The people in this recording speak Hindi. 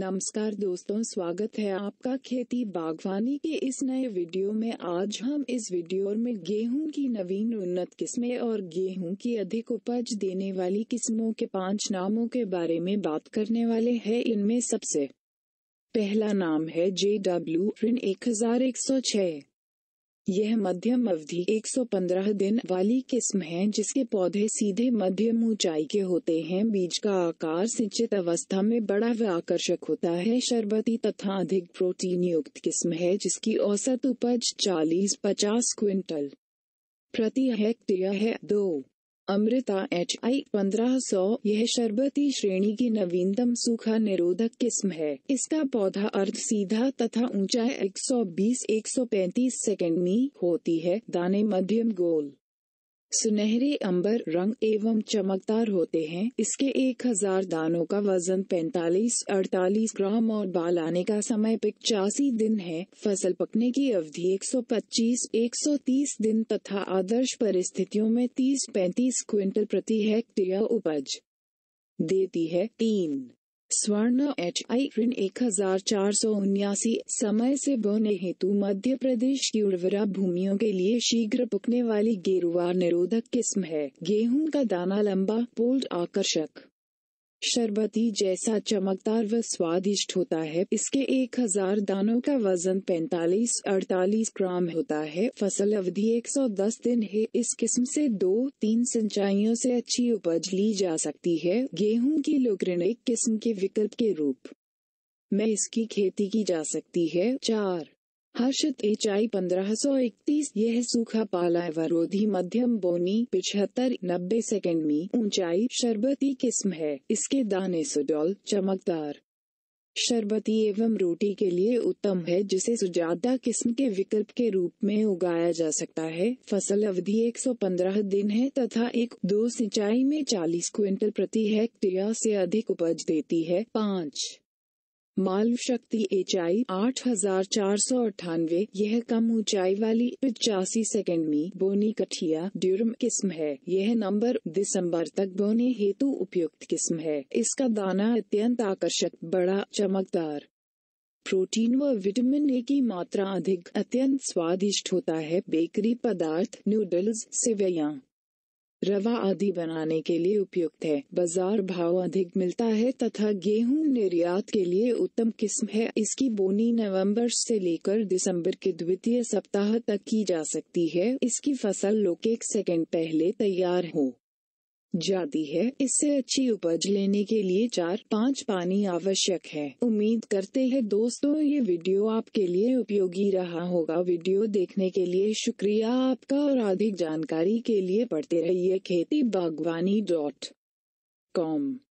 नमस्कार दोस्तों स्वागत है आपका खेती बागवानी के इस नए वीडियो में आज हम इस वीडियो में गेहूं की नवीन उन्नत किस्में और गेहूं की अधिक उपज देने वाली किस्मों के पांच नामों के बारे में बात करने वाले हैं इनमें सबसे पहला नाम है जे डब्ल्यू रिन एक हजार एक सौ छह यह मध्यम अवधि 115 दिन वाली किस्म है जिसके पौधे सीधे मध्यम ऊंचाई के होते हैं बीज का आकार सिंचित अवस्था में बड़ा व आकर्षक होता है शरबती तथा अधिक प्रोटीन युक्त किस्म है जिसकी औसत उपज 40-50 क्विंटल प्रति हेक्टेयर है दो अमृता एच आई पंद्रह सौ यह शरबती श्रेणी की नवीनतम सूखा निरोधक किस्म है इसका पौधा अर्ध सीधा तथा ऊंचाई 120-135 सेकेंड में होती है दाने मध्यम गोल सुनहरे अंबर रंग एवं चमकदार होते हैं इसके एक हजार दानों का वजन 45-48 ग्राम और बाल आने का समय पिचासी दिन है फसल पकने की अवधि 125-130 दिन तथा आदर्श परिस्थितियों में 30-35 क्विंटल प्रति हेक्टेयर उपज देती है तीन स्वर्ण एच आई ऋण एक हजार चार सौ उन्यासी समय से बोने हेतु मध्य प्रदेश की उर्वरा भूमियों के लिए शीघ्र पुकने वाली गेरुआ निरोधक किस्म है गेहूं का दाना लंबा पोल्ड आकर्षक शरबती जैसा चमकदार व स्वादिष्ट होता है इसके 1000 दानों का वजन 45-48 ग्राम होता है फसल अवधि 110 दिन है इस किस्म से दो तीन सिंचाइयों से अच्छी उपज ली जा सकती है गेहूं की लोकरण एक किस्म के विकल्प के रूप में इसकी खेती की जा सकती है चार हर्षित एच आई पंद्रह सौ इकतीस यह सूखा पाला अवरोधी मध्यम बोनी पिछहत्तर नब्बे सेकेंड में ऊंचाई शरबती किस्म है इसके दाने सुडोल चमकदार शरबती एवं रोटी के लिए उत्तम है जिसे सुजादा किस्म के विकल्प के रूप में उगाया जा सकता है फसल अवधि 115 दिन है तथा एक दो सिंचाई में 40 क्विंटल प्रति हेक्टेयर से अधिक उपज देती है पाँच मालव शक्ति ऊंचाई आठ हजार चार सौ अठानवे यह कम ऊंचाई वाली पचासी सेकेंड में बोनी कठिया ड्यूरम किस्म है यह नंबर दिसंबर तक बोने हेतु उपयुक्त किस्म है इसका दाना अत्यंत आकर्षक बड़ा चमकदार प्रोटीन व विटामिन ए की मात्रा अधिक अत्यंत स्वादिष्ट होता है बेकरी पदार्थ नूडल्स सेवैया रवा आदि बनाने के लिए उपयुक्त है बाजार भाव अधिक मिलता है तथा गेहूं निर्यात के लिए उत्तम किस्म है इसकी बोनी नवंबर से लेकर दिसंबर के द्वितीय सप्ताह तक की जा सकती है इसकी फसल लोग एक सेकंड पहले तैयार हो जाती है इससे अच्छी उपज लेने के लिए चार पाँच पानी आवश्यक है उम्मीद करते हैं दोस्तों ये वीडियो आपके लिए उपयोगी रहा होगा वीडियो देखने के लिए शुक्रिया आपका और अधिक जानकारी के लिए पढ़ते रहिए खेती बागवानी डॉट कॉम